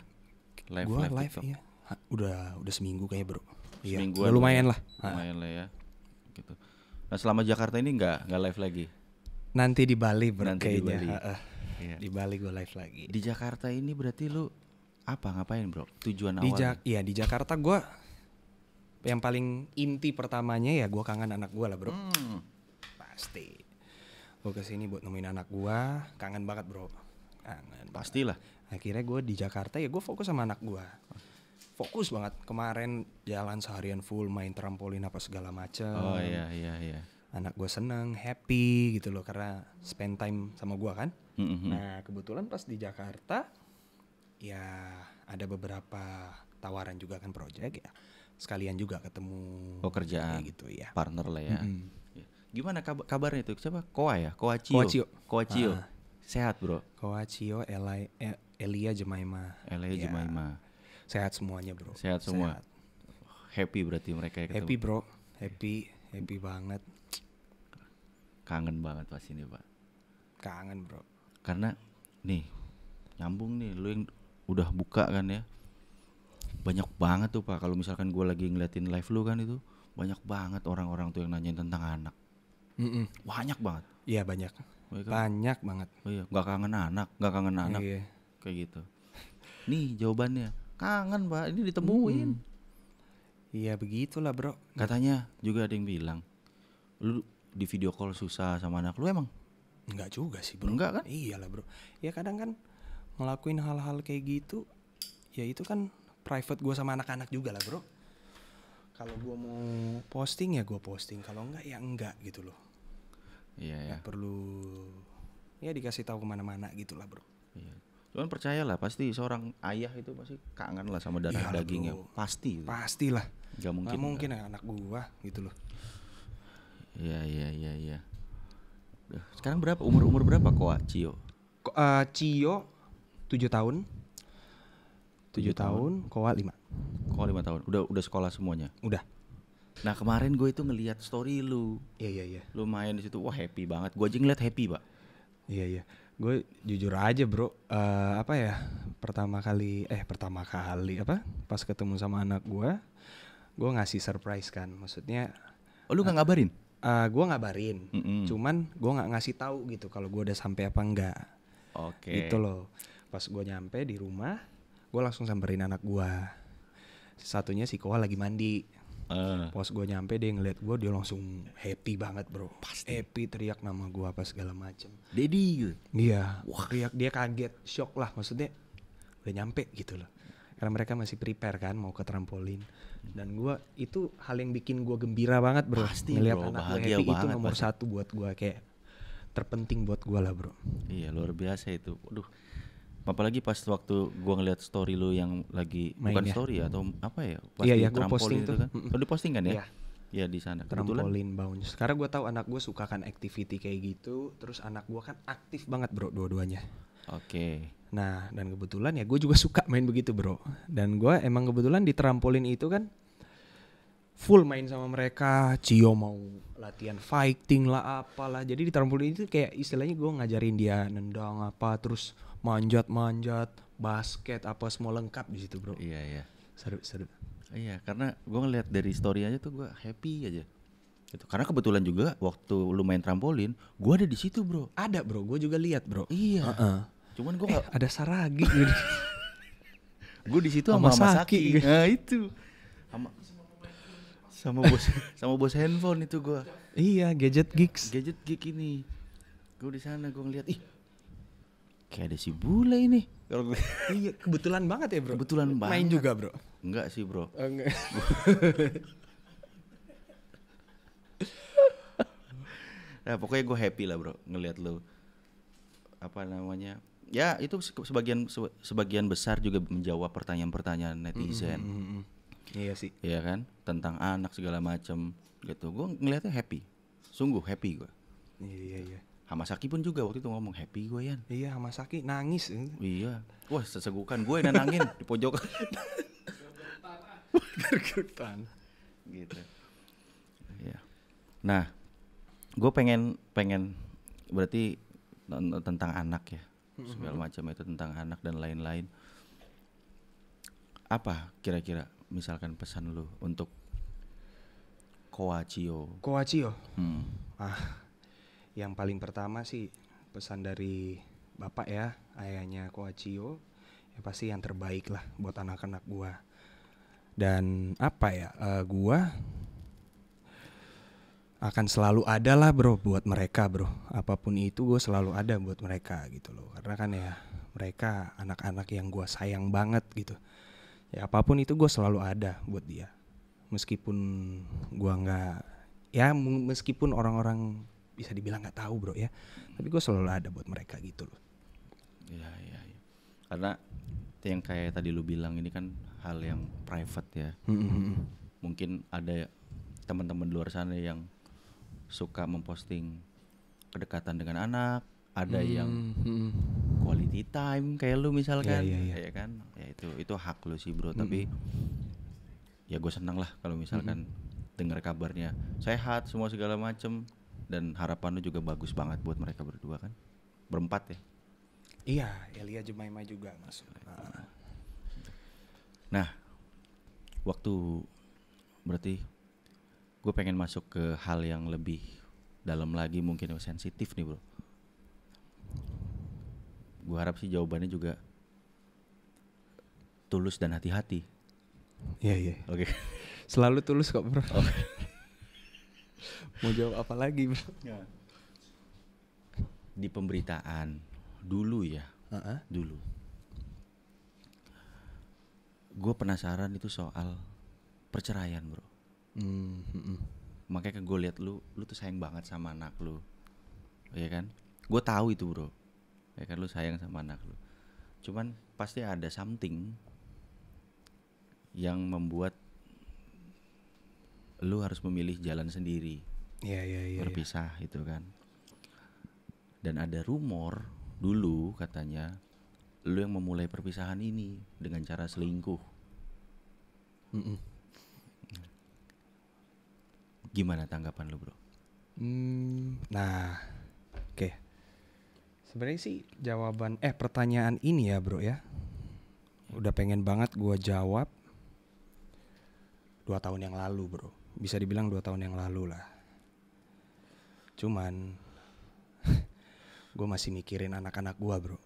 Live Gua live, live Iya. Ha, udah udah seminggu kayak Bro. Iya. Seminggu udah lumayan ya? lah. Lumayan lah ya. Gitu. Nah, selama Jakarta ini nggak nggak live lagi. Nanti di Bali berarti Nanti Di Bali, iya. di Bali gue live lagi. Di Jakarta ini berarti lu apa ngapain bro tujuan di awal ja ya di Jakarta gue yang paling inti pertamanya ya gue kangen anak gue lah bro hmm. pasti gue kesini buat nemuin anak gue kangen banget bro kangen pastilah banget. akhirnya gue di Jakarta ya gue fokus sama anak gue fokus banget kemarin jalan seharian full main trampolin apa segala macem oh iya iya iya anak gue seneng happy gitu loh karena spend time sama gue kan mm -hmm. nah kebetulan pas di Jakarta ya ada beberapa tawaran juga kan project ya sekalian juga ketemu pekerjaan oh, gitu ya partner lah ya mm -hmm. gimana kabar kabarnya itu siapa Koa ya cio, koa cio. Ah. sehat bro cio Eli e, Elia Jemaima Elia ya. Jemaima sehat semuanya bro sehat semua sehat. happy berarti mereka ya happy bro happy happy banget kangen banget pas ini pak kangen bro karena nih nyambung nih lu yang udah buka kan ya banyak banget tuh pak kalau misalkan gue lagi ngeliatin live lu kan itu banyak banget orang-orang tuh yang nanyain tentang anak Mm-mm. banyak banget iya banyak oh, banyak banget oh, iya nggak kangen anak nggak kangen anak iya. kayak gitu nih jawabannya kangen pak ini ditemuin iya mm. begitulah bro katanya juga ada yang bilang lu di video call susah sama anak lu emang Enggak juga sih bro Enggak kan? Iyalah bro Ya kadang kan ngelakuin hal-hal kayak gitu ya itu kan private gue sama anak-anak juga lah bro kalau gue mau posting ya gue posting kalau enggak ya enggak gitu loh iya yeah, ya yeah. perlu ya dikasih tahu kemana-mana gitu lah bro iya yeah. cuman percayalah pasti seorang ayah itu pasti kangen lah sama darah Iyalah, dagingnya bro. pasti lah nggak mungkin nggak mungkin ya anak gue gitu loh iya iya iya iya sekarang berapa umur umur berapa kok Cio? uh, Cio tujuh tahun. Tujuh tahun, Koa lima. Koa lima tahun. Udah udah sekolah semuanya. Udah. Nah kemarin gue itu ngelihat story lu. Iya iya iya. Lu main di situ, wah happy banget. Gue aja ngeliat happy pak. Iya iya. Gue jujur aja bro, uh, apa ya? Pertama kali, eh pertama kali apa? Pas ketemu sama anak gue, gue ngasih surprise kan. Maksudnya. Oh lu nggak ngabarin? Uh, eh, gue ngabarin. Mm -mm. Cuman gue nggak ngasih tahu gitu kalau gue udah sampai apa enggak. Oke. Okay. Gitu loh pas gue nyampe di rumah gue langsung samperin anak gue satunya si Koa lagi mandi uh. pas gue nyampe dia ngeliat gue dia langsung happy banget bro Pasti. happy teriak nama gue apa segala macem Dedi gitu iya Wah. teriak dia kaget shock lah maksudnya udah nyampe gitu loh karena mereka masih prepare kan mau ke trampolin dan gue itu hal yang bikin gue gembira banget bro Pasti, ngeliat bro, anak gue happy itu nomor pasti. satu buat gue kayak terpenting buat gue lah bro iya luar biasa itu Waduh apalagi pas waktu gua ngeliat story lu yang lagi Main bukan ya. story ya, atau apa ya iya, pas iya, gitu kan? oh, ya, ya, gua posting itu kan mm di posting kan ya yeah. Ya di sana. Trampolin bounce. sekarang gua tahu anak gua suka kan activity kayak gitu. Terus anak gua kan aktif banget bro dua-duanya. Oke. Okay. Nah dan kebetulan ya gue juga suka main begitu bro. Dan gue emang kebetulan di trampolin itu kan full main sama mereka. Cio mau latihan fighting lah apalah. Jadi di trampolin itu kayak istilahnya gue ngajarin dia nendang apa terus manjat-manjat, basket apa semua lengkap di situ, Bro. Iya, iya. Seru, seru. Iya, karena gue ngeliat dari story aja tuh gue happy aja. Gitu. Karena kebetulan juga waktu lu main trampolin, gue ada di situ, Bro. Ada, Bro. Gue juga lihat, Bro. Iya. Uh -uh. Cuman gue eh, gak... ada saragi gitu. (laughs) gue di situ sama Mas Saki. Nah, itu. Sama sama bos (laughs) sama bos handphone itu gue. Iya, gadget geeks. Gadget geek ini. Gue di sana gue ngeliat, ih kayak ada si bule ini. (laughs) iya, kebetulan banget ya, Bro. Kebetulan banget. Main juga, Bro. Enggak sih, Bro. Oh, enggak. (laughs) nah, pokoknya gue happy lah, Bro, ngelihat lu apa namanya? Ya, itu sebagian sebagian besar juga menjawab pertanyaan-pertanyaan netizen. Mm -hmm. Iya sih. Iya kan? Tentang anak segala macam gitu. Gue ngelihatnya happy. Sungguh happy gue. Iya, iya, iya. Hamasaki pun juga waktu itu ngomong happy gue ya. Iya Hamasaki nangis. Iya. Wah sesegukan gue nangin di pojok. Gergeruk gitu. Ya. Nah, gue pengen pengen berarti tentang anak ya mm-hmm. segala macam itu tentang anak dan lain-lain. Apa kira-kira misalkan pesan lu untuk Koachio? Koachio? Hmm. Ah, yang paling pertama sih pesan dari bapak ya, ayahnya Koacio, ya pasti yang terbaik lah buat anak-anak gua. Dan apa ya, uh, gua akan selalu ada lah bro buat mereka bro apapun itu gua selalu ada buat mereka gitu loh karena kan ya mereka anak-anak yang gua sayang banget gitu ya apapun itu gua selalu ada buat dia meskipun gua nggak ya meskipun orang-orang bisa dibilang nggak tahu bro ya tapi gue selalu ada buat mereka gitu loh ya ya, ya. karena yang kayak tadi lu bilang ini kan hal yang private ya mungkin ada teman-teman luar sana yang suka memposting kedekatan dengan anak ada hmm yang quality time kayak lu misalkan ya, ya, ya. ya kan ya itu itu hak lu sih bro hmm tapi ya gue senang lah kalau misalkan mm-hmm dengar kabarnya sehat semua segala macem dan harapan lu juga bagus banget buat mereka berdua kan berempat ya iya Elia Jemaima juga masuk nah. nah waktu berarti gue pengen masuk ke hal yang lebih dalam lagi mungkin sensitif nih bro gue harap sih jawabannya juga tulus dan hati-hati Iya iya. Oke. Selalu tulus kok bro. Okay. Oh mau jawab apa lagi bro ya. di pemberitaan dulu ya uh -huh. dulu gue penasaran itu soal perceraian bro mm -hmm. makanya gue liat lu lu tuh sayang banget sama anak lu ya kan gue tahu itu bro ya kan lu sayang sama anak lu cuman pasti ada something yang membuat lu harus memilih jalan sendiri yeah, yeah, yeah, iya. berpisah yeah. gitu kan dan ada rumor dulu katanya lu yang memulai perpisahan ini dengan cara selingkuh mm -mm. gimana tanggapan lu bro? Hmm, nah oke okay. sebenarnya sih jawaban eh pertanyaan ini ya bro ya udah pengen banget gue jawab dua tahun yang lalu bro bisa dibilang dua tahun yang lalu lah cuman (laughs) gue masih mikirin anak-anak gue bro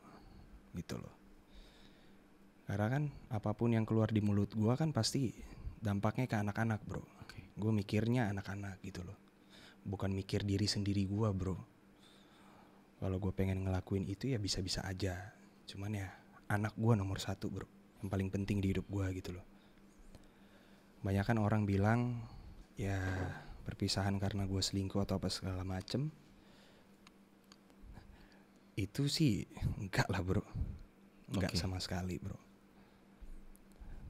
gitu loh karena kan apapun yang keluar di mulut gue kan pasti dampaknya ke anak-anak bro okay. gue mikirnya anak-anak gitu loh bukan mikir diri sendiri gue bro kalau gue pengen ngelakuin itu ya bisa-bisa aja cuman ya anak gue nomor satu bro yang paling penting di hidup gue gitu loh banyak kan orang bilang ya perpisahan karena gue selingkuh atau apa segala macem itu sih enggak lah bro enggak okay. sama sekali bro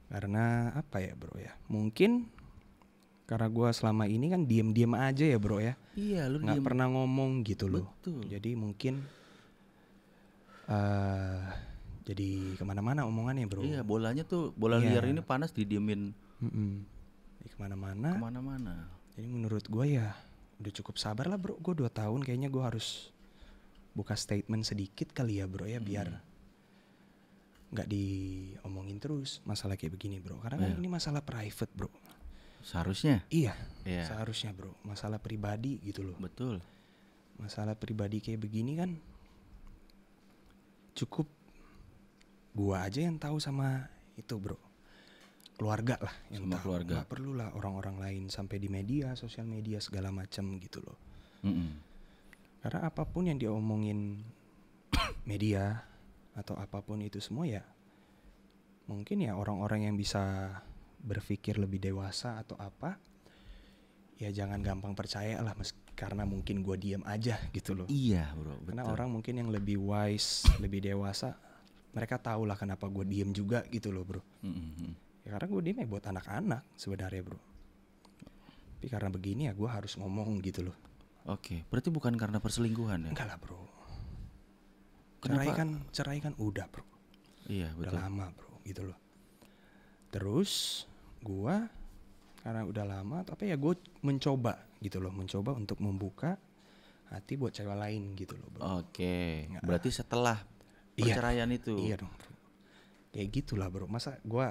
karena apa ya bro ya mungkin karena gue selama ini kan diem-diem aja ya bro ya iya lu nggak pernah ngomong gitu loh jadi mungkin uh, jadi kemana-mana omongannya bro iya bolanya tuh bola iya. liar ini panas didiemin mm -mm. kemana-mana kemana-mana jadi menurut gue ya udah cukup sabar lah bro gue dua tahun kayaknya gue harus buka statement sedikit kali ya bro ya hmm. biar nggak diomongin terus masalah kayak begini bro karena yeah. kan iya. ini masalah private bro seharusnya iya yeah. seharusnya bro masalah pribadi gitu loh betul masalah pribadi kayak begini kan cukup gua aja yang tahu sama itu bro keluarga lah yang sama tahu. keluarga nggak perlu lah orang-orang lain sampai di media sosial media segala macam gitu loh mm -hmm. karena apapun yang dia omongin (coughs) media atau apapun itu semua ya mungkin ya orang-orang yang bisa berpikir lebih dewasa atau apa ya jangan gampang percaya lah mes karena mungkin gue diem aja gitu loh iya bro betul. karena orang mungkin yang lebih wise lebih dewasa mereka tahu lah kenapa gue diem juga gitu loh bro mm -hmm karena gue diem buat anak-anak sebenarnya bro tapi karena begini ya gue harus ngomong gitu loh oke berarti bukan karena perselingkuhan ya enggak lah bro Kenapa? cerai kan cerai kan udah bro iya betul. udah lama bro gitu loh terus gue karena udah lama tapi ya gue mencoba gitu loh mencoba untuk membuka hati buat cewek lain gitu loh oke berarti setelah iya. perceraian iya, itu iya dong bro. kayak gitulah bro masa gue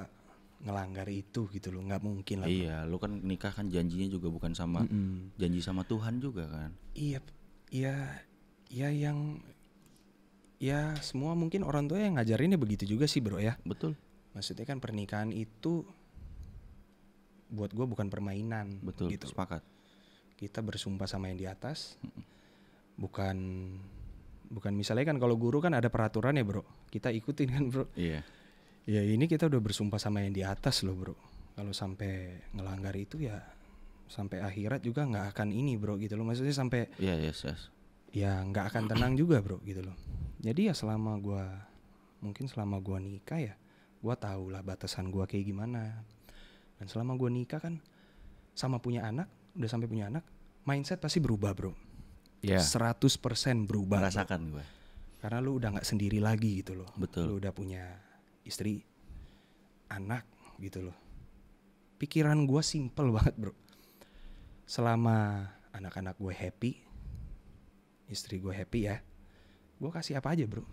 ngelanggar itu gitu loh nggak mungkin lah iya lu kan nikah kan janjinya juga bukan sama mm -mm. janji sama Tuhan juga kan iya iya Iya yang ya semua mungkin orang tua yang ngajarinnya begitu juga sih bro ya betul maksudnya kan pernikahan itu buat gue bukan permainan betul gitu sepakat kita bersumpah sama yang di atas mm -mm. bukan bukan misalnya kan kalau guru kan ada peraturan ya bro kita ikutin kan bro iya yeah Ya ini kita udah bersumpah sama yang di atas loh bro. Kalau sampai ngelanggar itu ya sampai akhirat juga nggak akan ini bro gitu loh. Maksudnya sampai ya yes, yes. ya nggak akan tenang juga bro gitu loh. Jadi ya selama gue mungkin selama gue nikah ya gue tau lah batasan gue kayak gimana. Dan selama gue nikah kan sama punya anak, udah sampai punya anak, mindset pasti berubah bro. Ya. Yeah. 100% berubah. Rasakan gue. Karena lu udah nggak sendiri lagi gitu loh. Betul. Lu udah punya istri, anak gitu loh. Pikiran gue simple banget bro. Selama anak-anak gue happy, istri gue happy ya, gue kasih apa aja bro.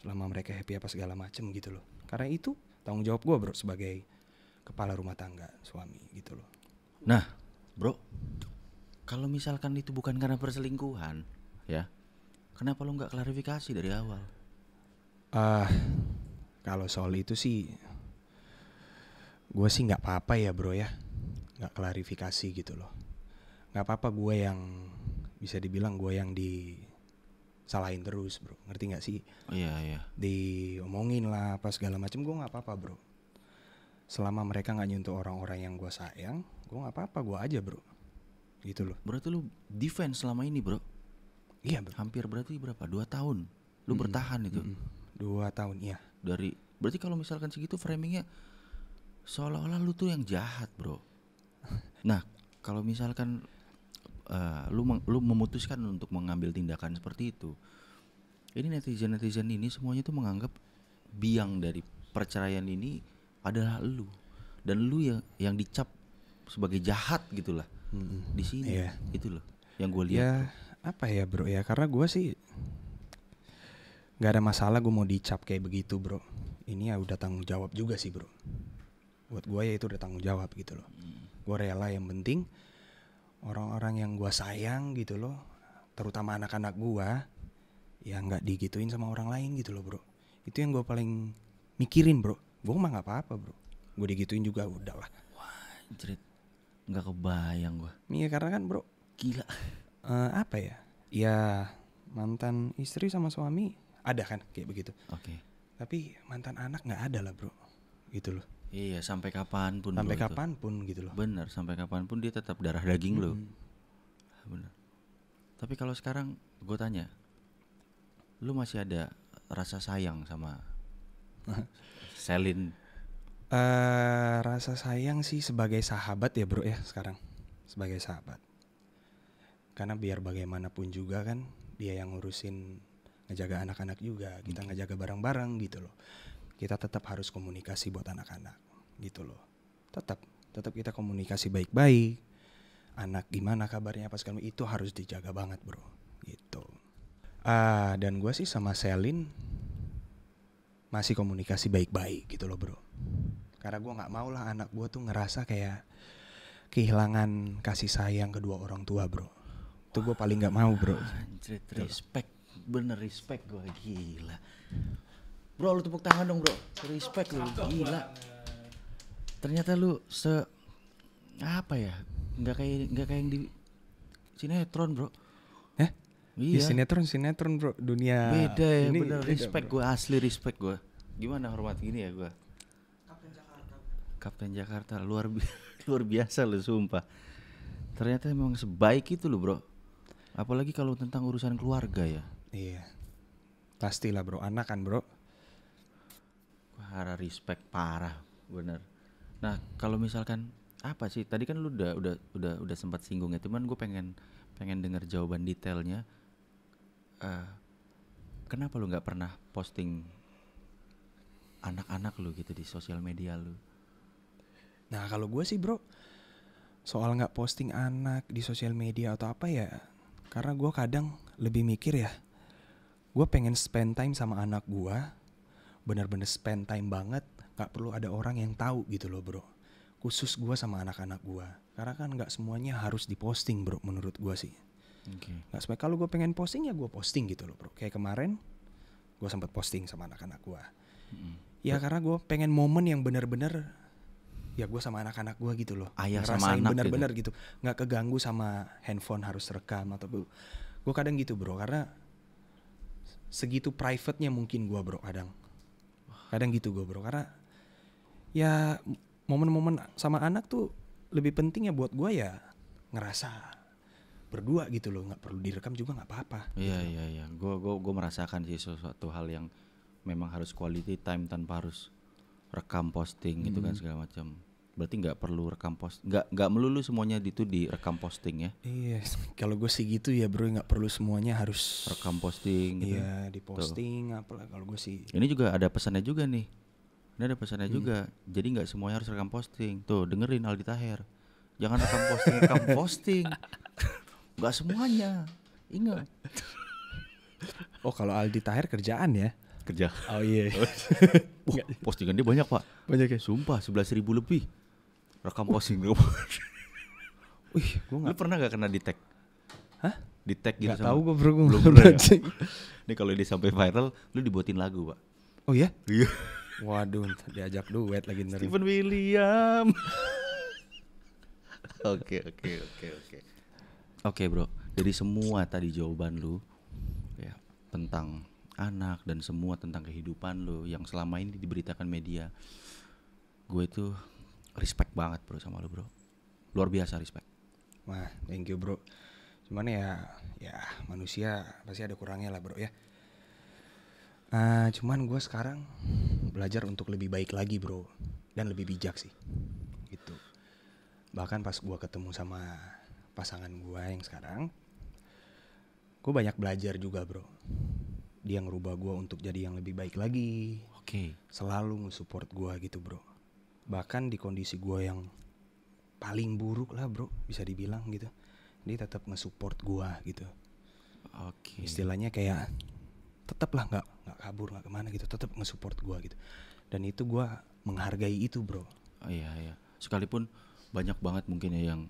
Selama mereka happy apa segala macem gitu loh. Karena itu tanggung jawab gue bro sebagai kepala rumah tangga suami gitu loh. Nah bro, kalau misalkan itu bukan karena perselingkuhan ya, kenapa lo gak klarifikasi dari awal? uh, kalau soal itu sih gue sih nggak apa-apa ya bro ya nggak klarifikasi gitu loh nggak apa-apa gue yang bisa dibilang gue yang di salahin terus bro ngerti nggak sih iya iya diomongin lah apa segala macem gue nggak apa-apa bro selama mereka nggak nyentuh orang-orang yang gue sayang gue nggak apa-apa gue aja bro gitu loh berarti lu defense selama ini bro iya bro hampir berarti berapa dua tahun lu mm -hmm. bertahan itu mm -hmm. dua tahun iya dari berarti kalau misalkan segitu framingnya seolah-olah lu tuh yang jahat bro (laughs) nah kalau misalkan uh, lu meng, lu memutuskan untuk mengambil tindakan seperti itu ini netizen netizen ini semuanya tuh menganggap biang dari perceraian ini adalah lu dan lu yang yang dicap sebagai jahat gitulah hmm, di sini yeah. itu loh yang gue lihat ya apa ya bro ya karena gue sih Gak ada masalah gue mau dicap kayak begitu bro. Ini ya udah tanggung jawab juga sih bro. Buat gue ya itu udah tanggung jawab gitu loh. Hmm. Gue rela yang penting orang-orang yang gue sayang gitu loh. Terutama anak-anak gue. Ya gak digituin sama orang lain gitu loh bro. Itu yang gue paling mikirin bro. Gue mah gak apa-apa bro. Gue digituin juga udah lah Wah jerit. Gak kebayang gue. Iya karena kan bro. Gila. Uh, apa ya? Ya mantan istri sama suami ada kan kayak begitu oke okay. tapi mantan anak nggak ada lah bro gitu loh iya sampai kapanpun sampai kapan gitu. kapanpun gitu loh bener sampai kapanpun dia tetap darah daging hmm. lo ah, bener tapi kalau sekarang gue tanya lu masih ada rasa sayang sama (laughs) Selin uh, rasa sayang sih sebagai sahabat ya bro ya sekarang sebagai sahabat karena biar bagaimanapun juga kan dia yang ngurusin ngejaga anak-anak juga kita hmm. ngejaga bareng-bareng gitu loh kita tetap harus komunikasi buat anak-anak gitu loh tetap tetap kita komunikasi baik-baik anak gimana kabarnya pas kamu itu harus dijaga banget bro gitu ah dan gue sih sama Selin masih komunikasi baik-baik gitu loh bro karena gue nggak mau lah anak gue tuh ngerasa kayak kehilangan kasih sayang kedua orang tua bro itu gue paling nggak mau bro respect bener respect gue gila bro lu tepuk tangan dong bro respect lu gila ternyata lu se apa ya nggak kayak nggak kayak yang di sinetron bro eh iya ya, sinetron sinetron bro dunia beda ya ini bener respect gue asli respect gue gimana hormat gini ya gue kapten Jakarta luar bi (laughs) luar biasa lu sumpah ternyata memang sebaik itu lu bro apalagi kalau tentang urusan keluarga ya Iya. Pastilah bro, anak kan bro. Harap respect parah, bener. Nah kalau misalkan apa sih? Tadi kan lu udah udah udah udah sempat singgung ya, cuman gue pengen pengen dengar jawaban detailnya. Uh, kenapa lu nggak pernah posting anak-anak lu gitu di sosial media lu? Nah kalau gue sih bro, soal nggak posting anak di sosial media atau apa ya, karena gue kadang lebih mikir ya gue pengen spend time sama anak gue bener-bener spend time banget gak perlu ada orang yang tahu gitu loh bro khusus gue sama anak-anak gue karena kan gak semuanya harus diposting bro menurut gue sih okay. nggak semuanya kalau gue pengen posting ya gue posting gitu loh bro kayak kemarin gue sempat posting sama anak-anak gue mm-hmm. ya karena gue pengen momen yang bener-bener ya gue sama anak-anak gue gitu loh ayah Ngerasain sama anak bener-bener gitu. gitu nggak keganggu sama handphone harus rekam atau gue kadang gitu bro karena segitu private-nya mungkin gua bro kadang kadang gitu gua bro karena ya momen-momen sama anak tuh lebih penting ya buat gua ya ngerasa berdua gitu loh nggak perlu direkam juga nggak apa-apa gitu iya gitu. iya iya gua gua gua merasakan sih sesuatu hal yang memang harus quality time tanpa harus rekam posting gitu kan hmm. segala macam Berarti nggak perlu rekam post, nggak nggak melulu semuanya itu direkam posting ya? Iya, (laughs) kalau gue sih gitu ya bro, nggak perlu semuanya harus rekam posting. Gitu. Iya, posting apalah kalau gue sih. Ini juga ada pesannya juga nih. Ini ada pesannya hmm. juga. Jadi nggak semuanya harus rekam posting. Tuh dengerin Aldi Taher, jangan rekam posting, rekam (laughs) posting. Nggak semuanya, ingat. oh kalau Aldi Taher kerjaan ya? kerja. Oh iya. Yeah. (laughs) postingan dia banyak pak. Banyak ya. Sumpah sebelas ribu lebih rekam posting dong. (laughs) Wih, gua gak... Lu pernah gak kena di tag? Hah? Di tag gitu gak sama. tau gue bro, gue belum pernah. Ya? Ini kalau dia sampai viral, lu dibuatin lagu, Pak. Oh iya? Iya. Waduh, diajak duet lagi ntar. Stephen William. (laughs) Oke, oke, oke, oke. Oke, Bro. jadi semua tadi jawaban lu ya tentang anak dan semua tentang kehidupan lu yang selama ini diberitakan media. Gue tuh respect banget bro sama lu bro luar biasa respect wah thank you bro cuman ya ya manusia pasti ada kurangnya lah bro ya nah cuman gue sekarang belajar untuk lebih baik lagi bro dan lebih bijak sih gitu bahkan pas gue ketemu sama pasangan gue yang sekarang gue banyak belajar juga bro dia ngerubah gue untuk jadi yang lebih baik lagi oke okay. selalu nge-support gue gitu bro bahkan di kondisi gue yang paling buruk lah bro bisa dibilang gitu dia tetap ngesupport gue gitu okay. istilahnya kayak tetap lah nggak nggak kabur nggak kemana gitu tetap ngesupport gue gitu dan itu gue menghargai itu bro oh iya iya sekalipun banyak banget mungkin ya yang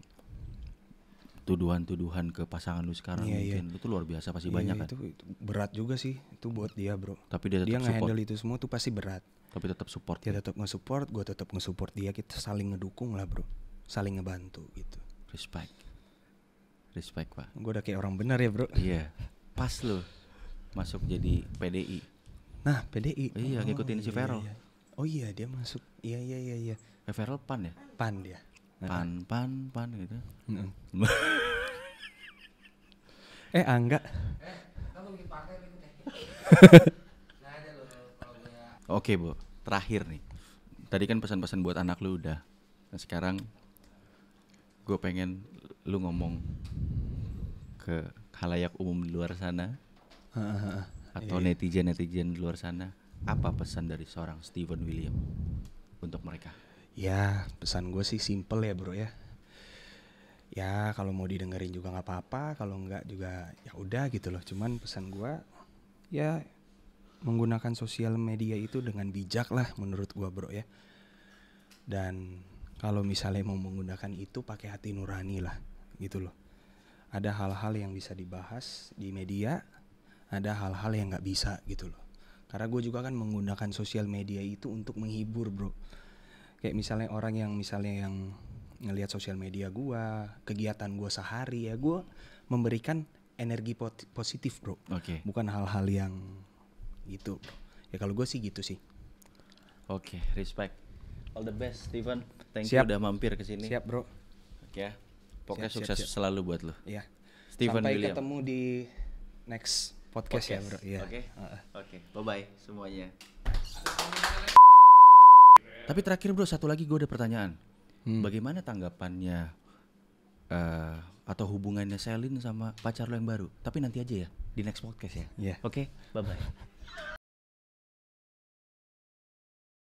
tuduhan-tuduhan ke pasangan lu sekarang yeah, iya. mungkin yeah. itu luar biasa pasti yeah, banyak iya, kan itu, itu berat juga sih itu buat dia bro tapi dia tetap dia ngehandle itu semua tuh pasti berat tapi tetap support dia ya? tetap nge-support gue tetap nge-support dia kita saling ngedukung lah bro saling ngebantu gitu respect respect pak gue udah kayak orang benar ya bro iya yeah. pas lo masuk jadi PDI nah PDI iya oh, ngikutin si Vero iya, iya. oh iya dia masuk iya iya iya iya Vero eh, pan ya pan dia pan pan pan gitu (laughs) Eh, Angga. Oke, Bu. Terakhir nih. Tadi kan pesan-pesan buat anak lu udah. Nah, sekarang gue pengen lu ngomong ke halayak umum di luar sana. atau iya. netizen-netizen di luar sana. Apa pesan dari seorang Steven William untuk mereka? Ya, pesan gue sih simple ya, Bro ya ya kalau mau didengerin juga nggak apa-apa kalau nggak juga ya udah gitu loh cuman pesan gue ya menggunakan sosial media itu dengan bijak lah menurut gue bro ya dan kalau misalnya mau menggunakan itu pakai hati nurani lah gitu loh ada hal-hal yang bisa dibahas di media ada hal-hal yang nggak bisa gitu loh karena gue juga kan menggunakan sosial media itu untuk menghibur bro kayak misalnya orang yang misalnya yang ngelihat sosial media gue kegiatan gue sehari ya gue memberikan energi positif bro okay. bukan hal-hal yang gitu ya kalau gue sih gitu sih oke okay, respect all the best Steven thank siap. you udah mampir ke sini siap bro oke okay. Ya. pokoknya siap, sukses siap, siap. selalu buat lo ya Steven sampai William. ketemu di next podcast, podcast. ya bro ya oke okay. uh -uh. oke okay. bye bye semuanya tapi terakhir bro satu lagi gue ada pertanyaan Hmm. Bagaimana tanggapannya uh, atau hubungannya Selin sama pacar lo yang baru? Tapi nanti aja ya di next podcast ya. Yeah. Oke, okay? bye bye.